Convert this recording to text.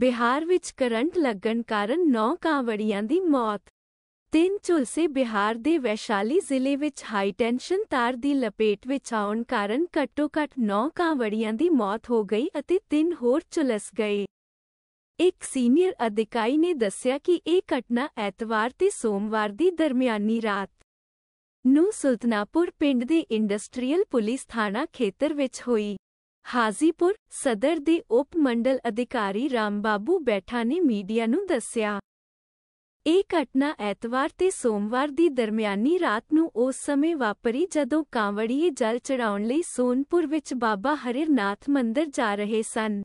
ਬਿਹਾਰ ਵਿੱਚ ਕਰੰਟ ਲੱਗਣ ਕਾਰਨ 9 ਕਾਂਵੜੀਆਂ ਦੀ ਮੌਤ ਤਿੰਨ ਝੁਲਸੇ ਬਿਹਾਰ ਦੇ ਵੈਸ਼ਾਲੀ ਜ਼ਿਲ੍ਹੇ ਵਿੱਚ ਹਾਈ ਟੈਂਸ਼ਨ ਤਾਰ ਦੀ ਲਪੇਟ ਵਿੱਚ ਆਉਣ ਕਾਰਨ ਘੱਟੋ-ਘੱਟ 9 ਕਾਂਵੜੀਆਂ ਦੀ ਮੌਤ ਹੋ ਗਈ ਅਤੇ ਤਿੰਨ ਹੋਰ ਝੁਲਸ ਗਏ ਇੱਕ ਸੀਨੀਅਰ ਅਧਿਕਾਰੀ ਨੇ ਦੱਸਿਆ ਕਿ ਇਹ ਘਟਨਾ ਐਤਵਾਰ ਤੇ ਸੋਮਵਾਰ ਦੀ ਦਰਮਿਆਨੀ ਰਾਤ ਨੂੰ ਸੁਲਤਨਾਪੁਰ ਪਿੰਡ ਦੇ ਇੰਡਸਟਰੀਅਲ ਪੁਲਿਸ ਥਾਣਾ ਖੇਤਰ ਵਿੱਚ ਹੋਈ ਹਾਜ਼ੀਪੁਰ ਸਦਰ ਦੇ ਉਪ ਮੰਡਲ ਅਧਿਕਾਰੀ ਰਾਮਬਾਬੂ ਬੈਠਾ ਨੇ ਮੀਡੀਆ ਨੂੰ ਦੱਸਿਆ ਇਹ ਘਟਨਾ ਐਤਵਾਰ ਤੇ ਸੋਮਵਾਰ ਦੀ ਦਰਮਿਆਨੀ ਰਾਤ ਨੂੰ ਉਸ ਸਮੇਂ ਵਾਪਰੀ ਜਦੋਂ ਕਾਂਵੜੀਏ ਜਲ ਚੜਾਉਣ ਲਈ ਸੋਨਪੁਰ ਵਿੱਚ ਬਾਬਾ ਹਰਿਰਨਾਥ ਮੰਦਿਰ ਜਾ ਰਹੇ ਸਨ